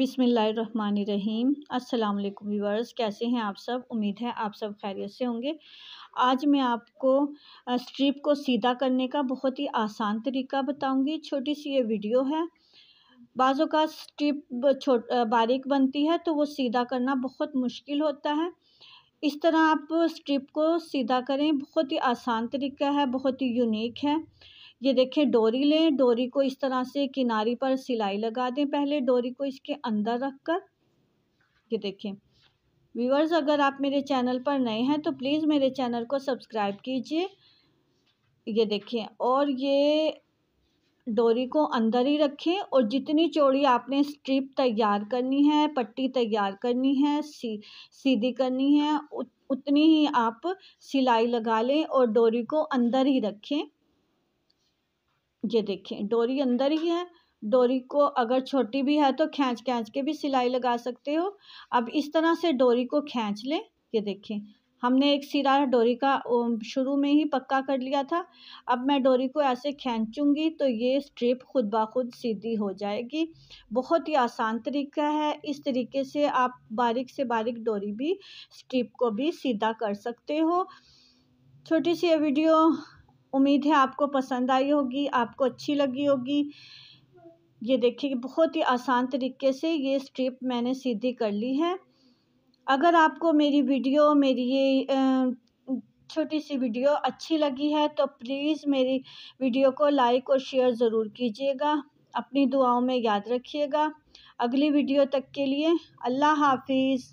बिसमीम अस्सलाम वालेकुम व्यूवर्स कैसे हैं आप सब उम्मीद है आप सब खैरियत से होंगे आज मैं आपको स्ट्रिप को सीधा करने का बहुत ही आसान तरीका बताऊंगी छोटी सी ये वीडियो है बाज़ों का स्ट्रिप छोट बारीक बनती है तो वो सीधा करना बहुत मुश्किल होता है इस तरह आप स्ट्रिप को सीधा करें बहुत ही आसान तरीका है बहुत ही यूनिक है ये देखें डोरी लें डोरी को इस तरह से किनारी पर सिलाई लगा दें पहले डोरी को इसके अंदर रख कर ये देखें व्यूवर्स अगर आप मेरे चैनल पर नए हैं तो प्लीज़ मेरे चैनल को सब्सक्राइब कीजिए ये देखें और ये डोरी को अंदर ही रखें और जितनी चौड़ी आपने स्ट्रिप तैयार करनी है पट्टी तैयार करनी है सी सीधी करनी है उत, उतनी ही आप सिलाई लगा लें और डोरी को अंदर ही रखें ये देखें डोरी अंदर ही है डोरी को अगर छोटी भी है तो खींच खींच के भी सिलाई लगा सकते हो अब इस तरह से डोरी को खींच लें ये देखें हमने एक सिरा डोरी का शुरू में ही पक्का कर लिया था अब मैं डोरी को ऐसे खींचूंगी तो ये स्ट्रिप खुद ब खुद सीधी हो जाएगी बहुत ही आसान तरीका है इस तरीके से आप बारीक से बारीक डोरी भी स्ट्रिप को भी सीधा कर सकते हो छोटी सी वीडियो उम्मीद है आपको पसंद आई होगी आपको अच्छी लगी होगी ये देखिए बहुत ही आसान तरीके से ये स्ट्रिप मैंने सीधी कर ली है अगर आपको मेरी वीडियो मेरी ये छोटी सी वीडियो अच्छी लगी है तो प्लीज़ मेरी वीडियो को लाइक और शेयर ज़रूर कीजिएगा अपनी दुआओं में याद रखिएगा अगली वीडियो तक के लिए अल्लाह हाफिज़